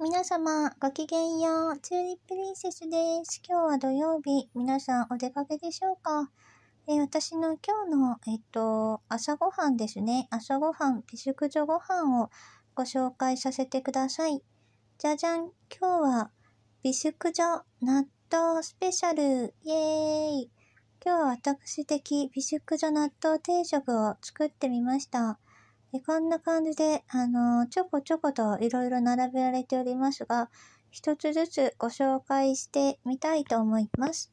皆様、ごきげんよう。チューリップリンセスです。今日は土曜日、皆さんお出かけでしょうかえ私の今日の、えっと、朝ごはんですね。朝ごはん、ピ食クジョご飯をご紹介させてください。じゃじゃん、今日は、ビ食ュクジョ納豆スペシャル、イエーイ今日は私的ビ食ュクジョ納豆定食を作ってみました。でこんな感じで、あのー、ちょこちょこといろいろ並べられておりますが、一つずつご紹介してみたいと思います。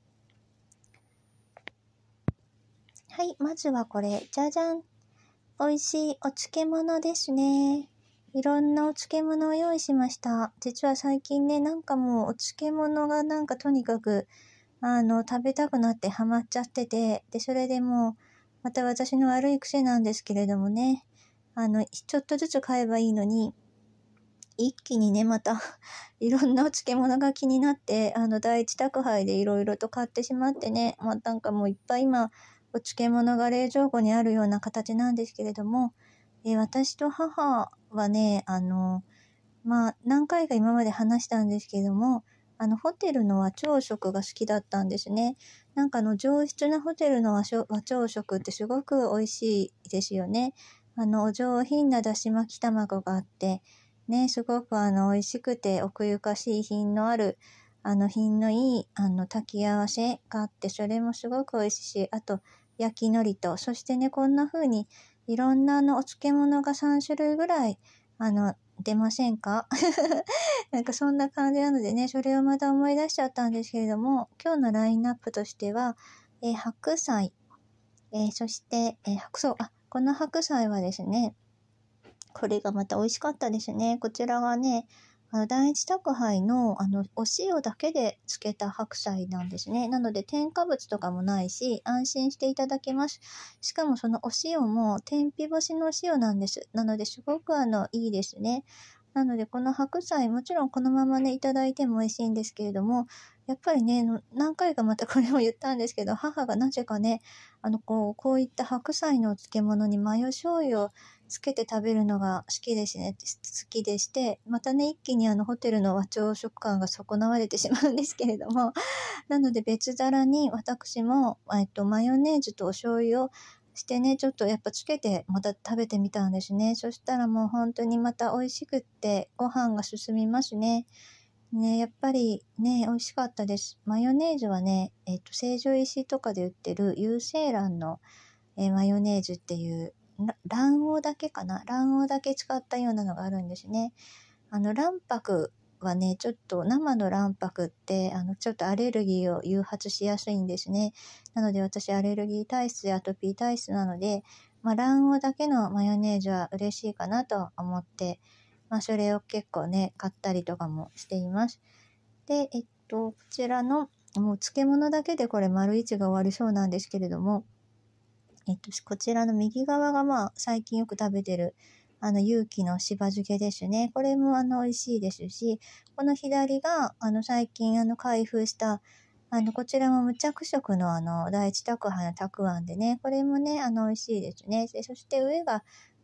はい、まずはこれ、じゃじゃん。美味しいお漬物ですね。いろんなお漬物を用意しました。実は最近ね、なんかもうお漬物がなんかとにかく、あの、食べたくなってハマっちゃってて、で、それでもう、また私の悪い癖なんですけれどもね、あの、ちょっとずつ買えばいいのに、一気にね、また いろんなお漬物が気になって、あの、第一宅配でいろいろと買ってしまってね、まあ、なんかもういっぱい今、お漬物が冷蔵庫にあるような形なんですけれども、え私と母はね、あの、まあ、何回か今まで話したんですけれども、あの、ホテルの和朝食が好きだったんですね。なんかあの、上質なホテルの和和朝食ってすごく美味しいですよね。あの、お上品なだし巻き卵があって、ね、すごくあの、美味しくて奥ゆかしい品のある、あの、品のいい、あの、炊き合わせがあって、それもすごく美味しいし、あと、焼き海苔と、そしてね、こんな風に、いろんなあの、お漬物が3種類ぐらい、あの、出ませんか なんかそんな感じなのでね、それをまた思い出しちゃったんですけれども、今日のラインナップとしては、え白菜、えそして、え白草、あ、この白菜はですね、これがまた美味しかったですね。こちらがね、あの第一宅配のあのお塩だけで漬けた白菜なんですね。なので添加物とかもないし安心していただけます。しかもそのお塩も天日干しのお塩なんです。なのですごくあのいいですね。なのでこの白菜もちろんこのままねいただいても美味しいんですけれどもやっぱりね、何回かまたこれも言ったんですけど、母がなぜかね、あの、こう、こういった白菜のお漬物にマヨ醤油をつけて食べるのが好きですね、好きでして、またね、一気にあの、ホテルの和朝食感が損なわれてしまうんですけれども、なので別皿に私も、えっと、マヨネーズとお醤油をしてね、ちょっとやっぱつけてまた食べてみたんですね。そしたらもう本当にまた美味しくって、ご飯が進みますね。ね、やっぱりね、美味しかったです。マヨネーズはね、えっ、ー、と、成城石とかで売ってる有精卵の、えー、マヨネーズっていう、卵黄だけかな卵黄だけ使ったようなのがあるんですね。あの、卵白はね、ちょっと生の卵白って、あの、ちょっとアレルギーを誘発しやすいんですね。なので私アレルギー体質でアトピー体質なので、まあ、卵黄だけのマヨネーズは嬉しいかなと思って、まあ、それを結構ね、買ったりとかもしています。で、えっと、こちらの、もう漬物だけでこれ丸一が終わりそうなんですけれども、えっと、こちらの右側がまあ、最近よく食べてる、あの、勇気のしば漬けですね。これもあの、美味しいですし、この左が、あの、最近あの、開封した、あの、こちらも無着色のあの、第一宅配のたくでね、これもね、あの、美味しいですね。で、そして上が、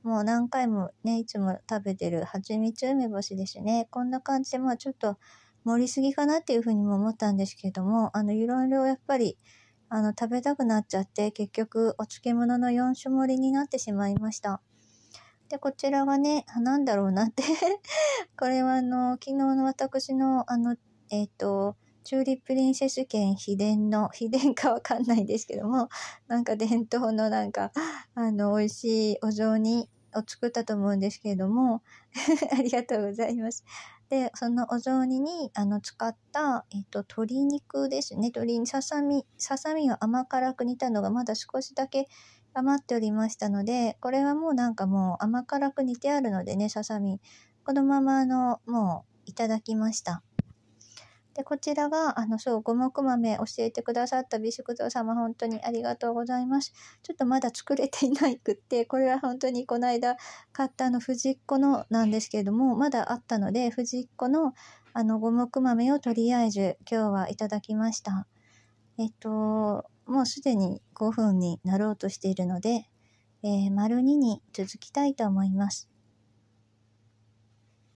もう何回もね、いつも食べてる蜂蜜梅干しですね。こんな感じで、まあちょっと盛りすぎかなっていうふうにも思ったんですけども、あの、いろいろやっぱり、あの、食べたくなっちゃって、結局、お漬物の4種盛りになってしまいました。で、こちらがね、なんだろうなって これはあの、昨日の私の、あの、えっ、ー、と、チューリップリンセス県秘伝の、秘伝かわかんないですけども、なんか伝統のなんか、あの、美味しいお雑煮を作ったと思うんですけれども ありがとうございます。で、そのお雑煮にあの使った、えっと、鶏肉ですね。鶏にささみ、ささみを甘辛く煮たのがまだ少しだけ余っておりましたので、これはもうなんかもう甘辛く煮てあるのでね、ささみ。このままあの、もういただきました。で、こちらが、あの、そう、五目豆教えてくださった美食堂様、本当にありがとうございます。ちょっとまだ作れていないくって、これは本当にこの間買ったあの、藤っ子のなんですけれども、まだあったので、藤っ子の、あの、五目豆をとりあえず今日はいただきました。えっと、もうすでに5分になろうとしているので、えー、丸2に続きたいと思います。